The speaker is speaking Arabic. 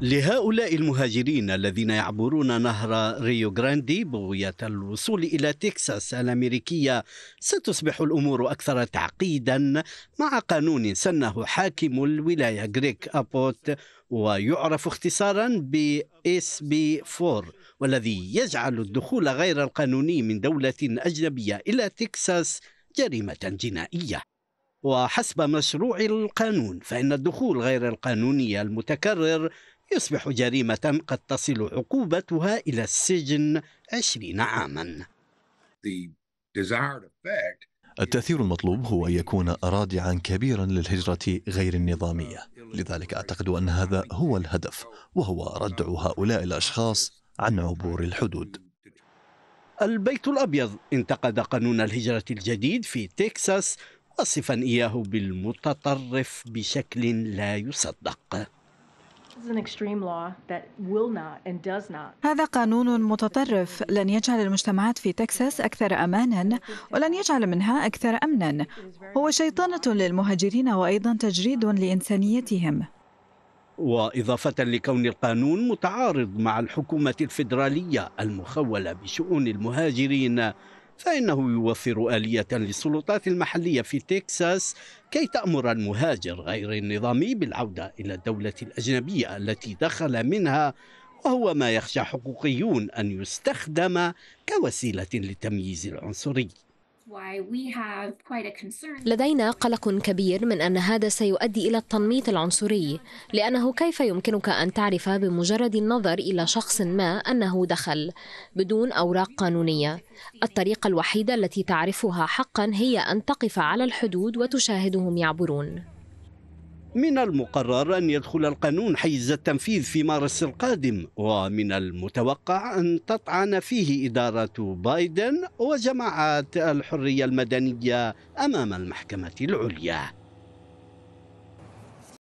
لهؤلاء المهاجرين الذين يعبرون نهر ريو جراندي بغية الوصول إلى تكساس الأمريكية ستصبح الأمور أكثر تعقيدا مع قانون سنه حاكم الولاية غريك أبوت ويعرف اختصارا ب SB4 والذي يجعل الدخول غير القانوني من دولة أجنبية إلى تكساس جريمة جنائية وحسب مشروع القانون فإن الدخول غير القانوني المتكرر يصبح جريمة قد تصل عقوبتها إلى السجن عشرين عاما التأثير المطلوب هو أن يكون رادعا كبيرا للهجرة غير النظامية لذلك أعتقد أن هذا هو الهدف وهو ردع هؤلاء الأشخاص عن عبور الحدود البيت الأبيض انتقد قانون الهجرة الجديد في تكساس وصفا إياه بالمتطرف بشكل لا يصدق هذا قانون متطرف لن يجعل المجتمعات في تكساس أكثر أمانا ولن يجعل منها أكثر أمنا هو شيطنة للمهاجرين وأيضا تجريد لإنسانيتهم وإضافة لكون القانون متعارض مع الحكومة الفيدرالية المخولة بشؤون المهاجرين فإنه يوفر آلية للسلطات المحلية في تكساس كي تأمر المهاجر غير النظامي بالعودة إلى الدولة الأجنبية التي دخل منها وهو ما يخشى حقوقيون أن يستخدم كوسيلة للتمييز العنصري لدينا قلق كبير من أن هذا سيؤدي إلى التنميط العنصري لأنه كيف يمكنك أن تعرف بمجرد النظر إلى شخص ما أنه دخل بدون أوراق قانونية الطريقة الوحيدة التي تعرفها حقا هي أن تقف على الحدود وتشاهدهم يعبرون من المقرر أن يدخل القانون حيز التنفيذ في مارس القادم ومن المتوقع أن تطعن فيه إدارة بايدن وجماعات الحرية المدنية أمام المحكمة العليا